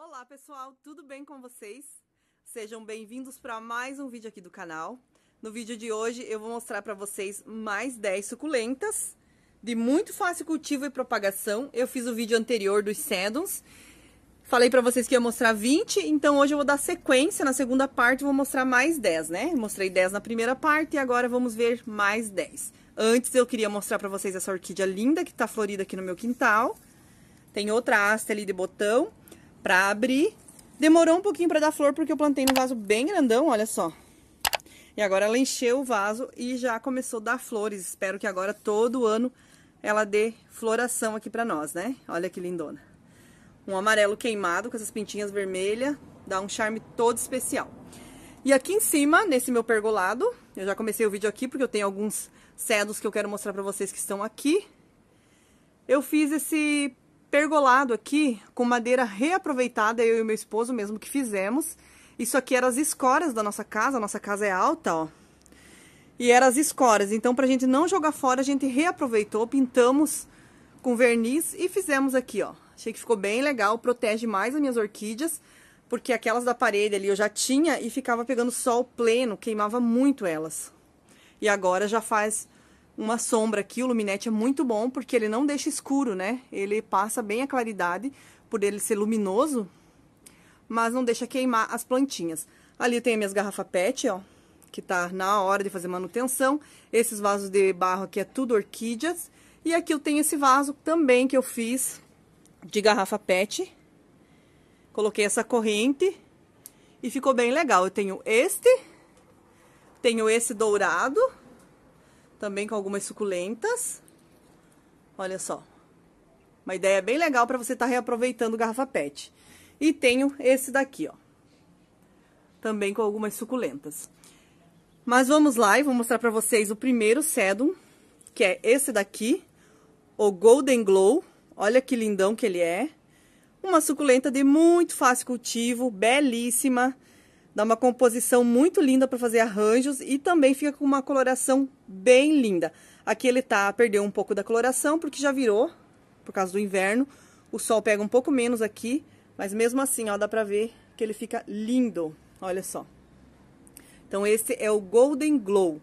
Olá pessoal, tudo bem com vocês? Sejam bem-vindos para mais um vídeo aqui do canal. No vídeo de hoje eu vou mostrar para vocês mais 10 suculentas de muito fácil cultivo e propagação. Eu fiz o vídeo anterior dos sedums. Falei para vocês que ia mostrar 20, então hoje eu vou dar sequência na segunda parte, e vou mostrar mais 10, né? Mostrei 10 na primeira parte e agora vamos ver mais 10. Antes eu queria mostrar para vocês essa orquídea linda que está florida aqui no meu quintal. Tem outra haste ali de botão para abrir. Demorou um pouquinho para dar flor porque eu plantei num vaso bem grandão, olha só. E agora ela encheu o vaso e já começou a dar flores. Espero que agora todo ano ela dê floração aqui para nós, né? Olha que lindona. Um amarelo queimado com essas pintinhas vermelhas, dá um charme todo especial. E aqui em cima, nesse meu pergolado, eu já comecei o vídeo aqui porque eu tenho alguns cedos que eu quero mostrar para vocês que estão aqui. Eu fiz esse pergolado aqui com madeira reaproveitada, eu e meu esposo mesmo que fizemos. Isso aqui eram as escoras da nossa casa, a nossa casa é alta, ó. E eram as escoras, então pra gente não jogar fora, a gente reaproveitou, pintamos com verniz e fizemos aqui, ó. Achei que ficou bem legal, protege mais as minhas orquídeas, porque aquelas da parede ali eu já tinha e ficava pegando sol pleno, queimava muito elas. E agora já faz uma sombra aqui. O luminete é muito bom porque ele não deixa escuro, né? Ele passa bem a claridade por ele ser luminoso, mas não deixa queimar as plantinhas. Ali eu tenho minhas garrafas pet, ó, que tá na hora de fazer manutenção. Esses vasos de barro aqui é tudo orquídeas. E aqui eu tenho esse vaso também que eu fiz de garrafa pet. Coloquei essa corrente e ficou bem legal. Eu tenho este, tenho esse dourado também com algumas suculentas. Olha só. Uma ideia bem legal para você estar tá reaproveitando garrafa PET. E tenho esse daqui, ó. Também com algumas suculentas. Mas vamos lá e vou mostrar para vocês o primeiro sedum, que é esse daqui, o Golden Glow. Olha que lindão que ele é. Uma suculenta de muito fácil cultivo, belíssima. Dá uma composição muito linda para fazer arranjos e também fica com uma coloração bem linda. Aqui ele tá, perdeu um pouco da coloração porque já virou, por causa do inverno. O sol pega um pouco menos aqui, mas mesmo assim, ó, dá pra ver que ele fica lindo. Olha só. Então esse é o Golden Glow.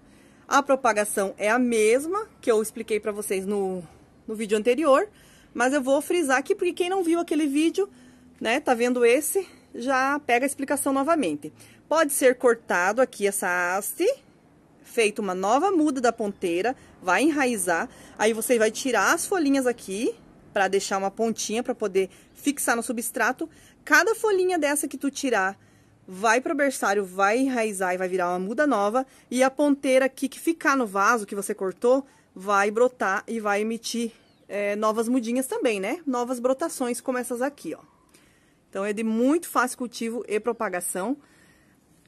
A propagação é a mesma que eu expliquei pra vocês no, no vídeo anterior, mas eu vou frisar aqui porque quem não viu aquele vídeo, né, tá vendo esse, já pega a explicação novamente. Pode ser cortado aqui essa haste, feito uma nova muda da ponteira, vai enraizar, aí você vai tirar as folhinhas aqui para deixar uma pontinha para poder fixar no substrato. Cada folhinha dessa que tu tirar vai pro berçário, vai enraizar e vai virar uma muda nova, e a ponteira aqui que ficar no vaso que você cortou vai brotar e vai emitir é, novas mudinhas também, né? Novas brotações como essas aqui, ó. Então, é de muito fácil cultivo e propagação.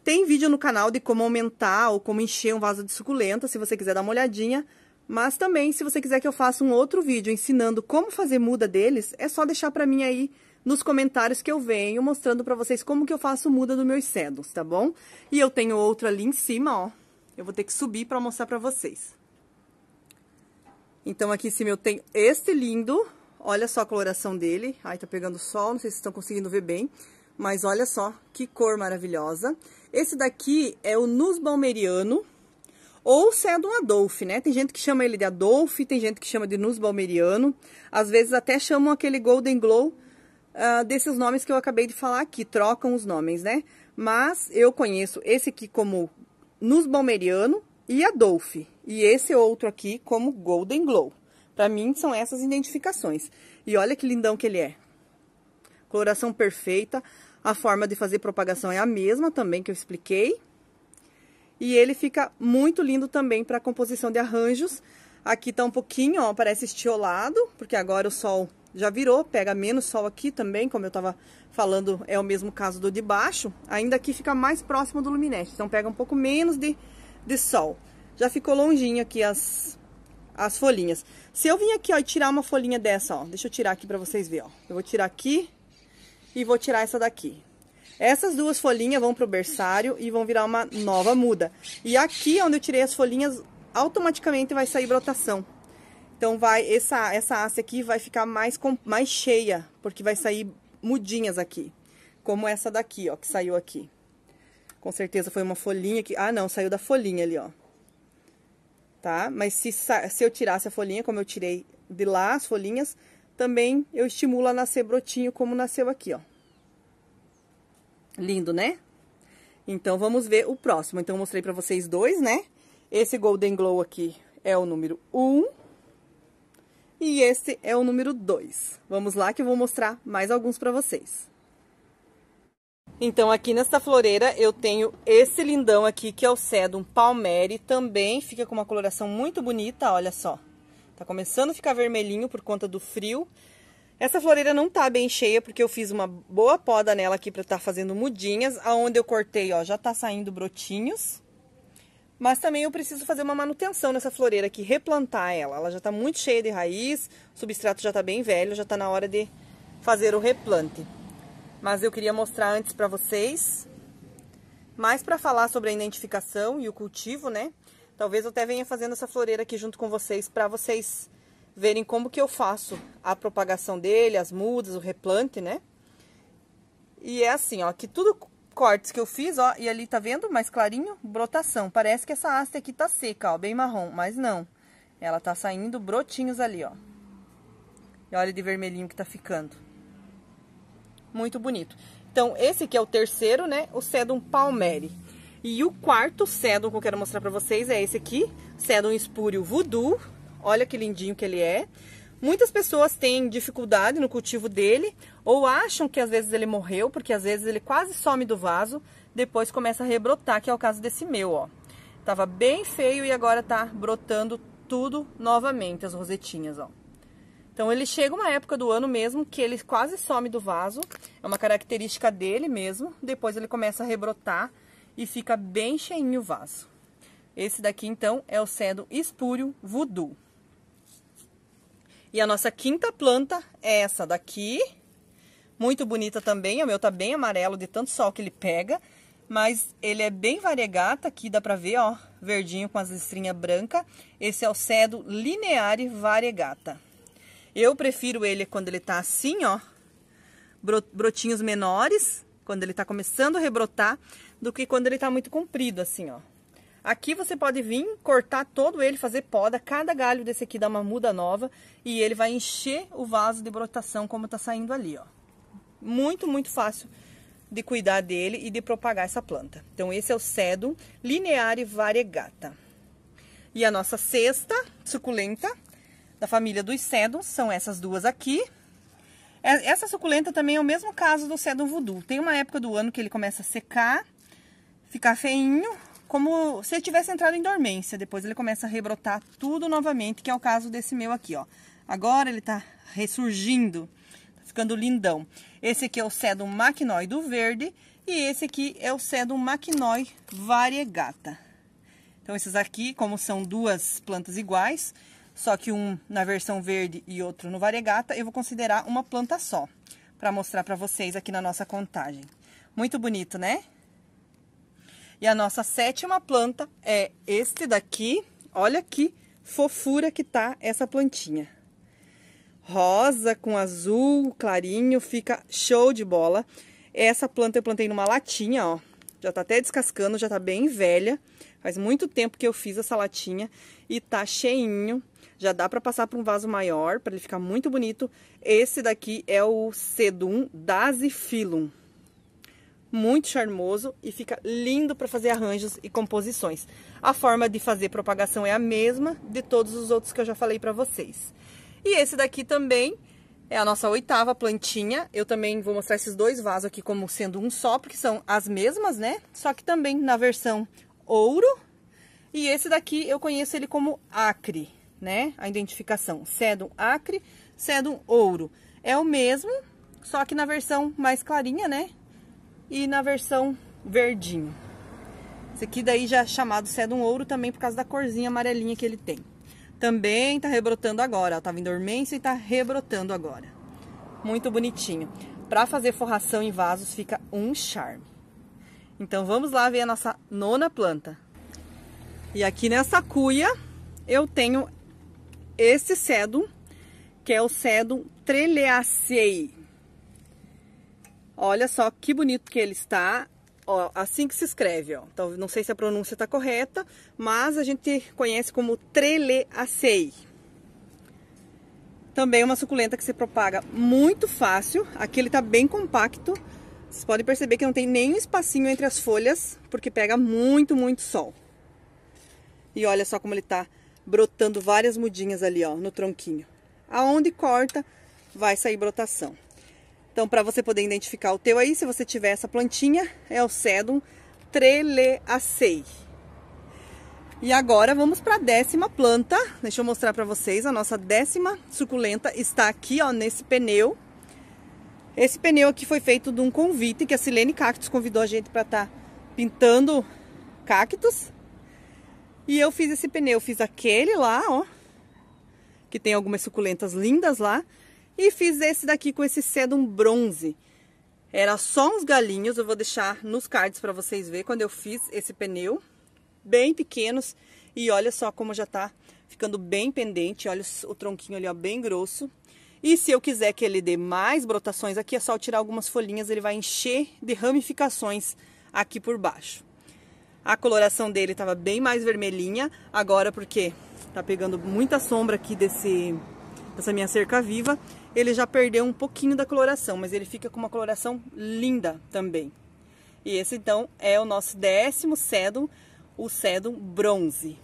Tem vídeo no canal de como aumentar ou como encher um vaso de suculenta, se você quiser dar uma olhadinha. Mas também, se você quiser que eu faça um outro vídeo ensinando como fazer muda deles, é só deixar para mim aí nos comentários que eu venho mostrando para vocês como que eu faço muda dos meus cedros, tá bom? E eu tenho outro ali em cima, ó. Eu vou ter que subir para mostrar para vocês. Então, aqui em cima eu tenho este lindo, Olha só a coloração dele. Ai, tá pegando sol, não sei se estão conseguindo ver bem. Mas olha só que cor maravilhosa. Esse daqui é o Nus Balmeriano, ou se é do Adolf, né? Tem gente que chama ele de Adolf, tem gente que chama de Nus Balmeriano. Às vezes até chamam aquele Golden Glow uh, desses nomes que eu acabei de falar aqui, trocam os nomes, né? Mas eu conheço esse aqui como Nus Balmeriano e Adolf, e esse outro aqui como Golden Glow. Para mim, são essas identificações. E olha que lindão que ele é. Coloração perfeita. A forma de fazer propagação é a mesma também que eu expliquei. E ele fica muito lindo também para composição de arranjos. Aqui tá um pouquinho, ó, parece estiolado, porque agora o sol já virou, pega menos sol aqui também, como eu tava falando, é o mesmo caso do de baixo. Ainda aqui fica mais próximo do luminete, então pega um pouco menos de, de sol. Já ficou longinho aqui as, as folhinhas. Se eu vim aqui, ó, e tirar uma folhinha dessa, ó, deixa eu tirar aqui pra vocês verem, ó. Eu vou tirar aqui e vou tirar essa daqui. Essas duas folhinhas vão pro berçário e vão virar uma nova muda. E aqui, onde eu tirei as folhinhas, automaticamente vai sair brotação. Então, vai, essa, essa haste aqui vai ficar mais, com, mais cheia, porque vai sair mudinhas aqui. Como essa daqui, ó, que saiu aqui. Com certeza foi uma folhinha que... Ah, não, saiu da folhinha ali, ó tá? Mas se, se eu tirasse a folhinha, como eu tirei de lá as folhinhas, também eu estimulo a nascer brotinho como nasceu aqui, ó. Lindo, né? Então, vamos ver o próximo. Então, eu mostrei pra vocês dois, né? Esse Golden Glow aqui é o número 1. Um, e esse é o número 2. Vamos lá que eu vou mostrar mais alguns pra vocês. Então, aqui nesta floreira, eu tenho esse lindão aqui, que é o Sedum Palmeri. Também fica com uma coloração muito bonita, olha só. Tá começando a ficar vermelhinho por conta do frio. Essa floreira não tá bem cheia, porque eu fiz uma boa poda nela aqui pra estar tá fazendo mudinhas. Aonde eu cortei, ó, já tá saindo brotinhos. Mas também eu preciso fazer uma manutenção nessa floreira aqui, replantar ela. Ela já tá muito cheia de raiz, o substrato já tá bem velho, já tá na hora de fazer o replante mas eu queria mostrar antes para vocês, mais para falar sobre a identificação e o cultivo, né? Talvez eu até venha fazendo essa floreira aqui junto com vocês para vocês verem como que eu faço a propagação dele, as mudas, o replante, né? E é assim, ó, que tudo cortes que eu fiz, ó, e ali tá vendo mais clarinho? Brotação. Parece que essa haste aqui tá seca, ó, bem marrom, mas não. Ela tá saindo brotinhos ali, ó. E olha de vermelhinho que tá ficando muito bonito. Então, esse que é o terceiro, né? O Sedum Palmeri. E o quarto Sedum que eu quero mostrar pra vocês é esse aqui, Sedum Espúrio Voodoo. Olha que lindinho que ele é. Muitas pessoas têm dificuldade no cultivo dele ou acham que às vezes ele morreu, porque às vezes ele quase some do vaso, depois começa a rebrotar, que é o caso desse meu, ó. Tava bem feio e agora tá brotando tudo novamente, as rosetinhas, ó. Então ele chega uma época do ano mesmo que ele quase some do vaso, é uma característica dele mesmo. Depois ele começa a rebrotar e fica bem cheinho o vaso. Esse daqui então é o cedo espúrio voodoo. E a nossa quinta planta é essa daqui, muito bonita também, o meu tá bem amarelo de tanto sol que ele pega, mas ele é bem variegata, aqui dá pra ver, ó, verdinho com as listrinhas branca. Esse é o cedo linear variegata. Eu prefiro ele quando ele tá assim, ó, brotinhos menores, quando ele tá começando a rebrotar, do que quando ele tá muito comprido, assim, ó. Aqui você pode vir, cortar todo ele, fazer poda, cada galho desse aqui dá uma muda nova e ele vai encher o vaso de brotação como tá saindo ali, ó. Muito, muito fácil de cuidar dele e de propagar essa planta. Então esse é o linear lineare variegata. E a nossa sexta suculenta da família dos cedos são essas duas aqui. É, essa suculenta também é o mesmo caso do sedum voodoo. Tem uma época do ano que ele começa a secar, ficar feinho, como se ele tivesse entrado em dormência. Depois ele começa a rebrotar tudo novamente, que é o caso desse meu aqui, ó. Agora ele tá ressurgindo, tá ficando lindão. Esse aqui é o sedum maquinói do verde e esse aqui é o sedum maquinói variegata. Então esses aqui, como são duas plantas iguais, só que um na versão verde e outro no variegata, eu vou considerar uma planta só, para mostrar para vocês aqui na nossa contagem. Muito bonito, né? E a nossa sétima planta é este daqui. Olha que fofura que tá essa plantinha. Rosa com azul clarinho, fica show de bola. Essa planta eu plantei numa latinha, ó. Já tá até descascando, já tá bem velha. Faz muito tempo que eu fiz essa latinha e tá cheinho já dá para passar para um vaso maior, para ele ficar muito bonito. Esse daqui é o Sedum Dasifilum. Muito charmoso e fica lindo para fazer arranjos e composições. A forma de fazer propagação é a mesma de todos os outros que eu já falei para vocês. E esse daqui também é a nossa oitava plantinha. Eu também vou mostrar esses dois vasos aqui como sendo um só, porque são as mesmas, né? Só que também na versão ouro. E esse daqui eu conheço ele como acre né? A identificação sedum acre, sedum ouro. É o mesmo, só que na versão mais clarinha, né? E na versão verdinho. Esse aqui daí já é chamado sedum ouro também por causa da corzinha amarelinha que ele tem. Também tá rebrotando agora, ó, tava tá em dormência e tá rebrotando agora. Muito bonitinho. Para fazer forração em vasos fica um charme. Então vamos lá ver a nossa nona planta. E aqui nessa cuia eu tenho esse cedo que é o cedo treleacei. Olha só que bonito que ele está, ó, assim que se escreve, ó. Então, não sei se a pronúncia está correta, mas a gente conhece como treleacei. Também é uma suculenta que se propaga muito fácil. Aqui ele está bem compacto. Vocês podem perceber que não tem nenhum espacinho entre as folhas, porque pega muito, muito sol. E olha só como ele está brotando várias mudinhas ali, ó, no tronquinho. Aonde corta, vai sair brotação. Então, para você poder identificar o teu aí, se você tiver essa plantinha, é o Sedum Treleacei. E agora vamos para a décima planta. Deixa eu mostrar para vocês. A nossa décima suculenta está aqui, ó, nesse pneu. Esse pneu aqui foi feito de um convite que a Silene Cactus convidou a gente para estar tá pintando cactos. E eu fiz esse pneu, fiz aquele lá, ó, que tem algumas suculentas lindas lá, e fiz esse daqui com esse sedum bronze. Era só uns galinhos, eu vou deixar nos cards para vocês ver quando eu fiz esse pneu, bem pequenos, e olha só como já tá ficando bem pendente, olha o tronquinho ali, ó, bem grosso. E se eu quiser que ele dê mais brotações aqui, é só eu tirar algumas folhinhas, ele vai encher de ramificações aqui por baixo. A coloração dele estava bem mais vermelhinha, agora porque está pegando muita sombra aqui desse dessa minha cerca viva, ele já perdeu um pouquinho da coloração, mas ele fica com uma coloração linda também. E esse então é o nosso décimo sedum, o sedum bronze.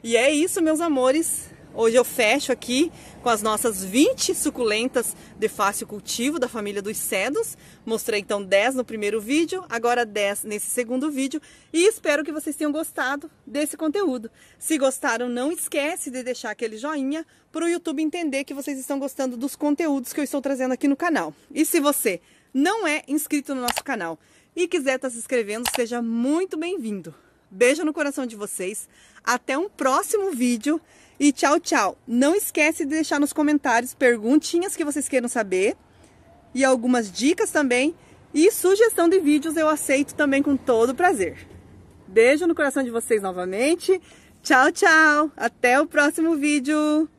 E é isso, meus amores. Hoje eu fecho aqui com as nossas 20 suculentas de fácil cultivo da família dos cedos. Mostrei então 10 no primeiro vídeo, agora 10 nesse segundo vídeo e espero que vocês tenham gostado desse conteúdo. Se gostaram, não esquece de deixar aquele joinha para o YouTube entender que vocês estão gostando dos conteúdos que eu estou trazendo aqui no canal. E se você não é inscrito no nosso canal e quiser estar tá se inscrevendo, seja muito bem-vindo. Beijo no coração de vocês. Até um próximo vídeo e tchau, tchau. Não esquece de deixar nos comentários perguntinhas que vocês queiram saber e algumas dicas também. E sugestão de vídeos eu aceito também com todo prazer. Beijo no coração de vocês novamente. Tchau, tchau. Até o próximo vídeo.